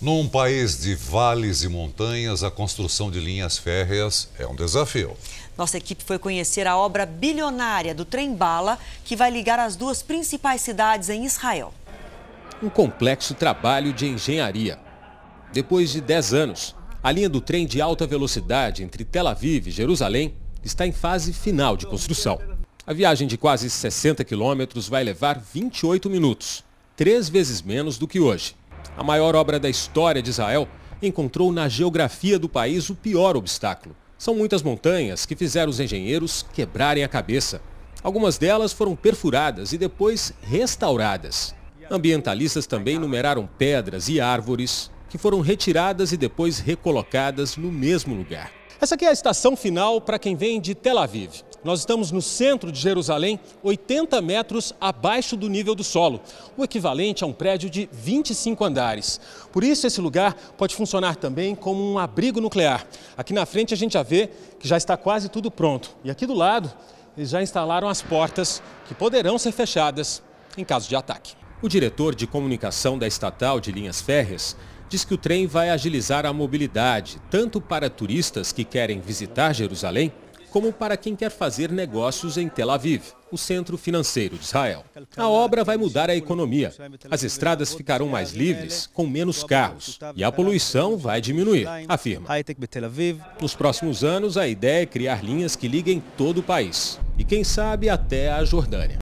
Num país de vales e montanhas, a construção de linhas férreas é um desafio. Nossa equipe foi conhecer a obra bilionária do trem bala, que vai ligar as duas principais cidades em Israel. Um complexo trabalho de engenharia. Depois de 10 anos, a linha do trem de alta velocidade entre Tel Aviv e Jerusalém está em fase final de construção. A viagem de quase 60 quilômetros vai levar 28 minutos, três vezes menos do que hoje a maior obra da história de Israel, encontrou na geografia do país o pior obstáculo. São muitas montanhas que fizeram os engenheiros quebrarem a cabeça. Algumas delas foram perfuradas e depois restauradas. Ambientalistas também numeraram pedras e árvores que foram retiradas e depois recolocadas no mesmo lugar. Essa aqui é a estação final para quem vem de Tel Aviv nós estamos no centro de Jerusalém, 80 metros abaixo do nível do solo, o equivalente a um prédio de 25 andares. Por isso, esse lugar pode funcionar também como um abrigo nuclear. Aqui na frente a gente já vê que já está quase tudo pronto. E aqui do lado, eles já instalaram as portas que poderão ser fechadas em caso de ataque. O diretor de comunicação da estatal de linhas férreas diz que o trem vai agilizar a mobilidade, tanto para turistas que querem visitar Jerusalém, como para quem quer fazer negócios em Tel Aviv, o centro financeiro de Israel. A obra vai mudar a economia. As estradas ficarão mais livres, com menos carros, e a poluição vai diminuir, afirma. Nos próximos anos, a ideia é criar linhas que liguem todo o país, e quem sabe até a Jordânia.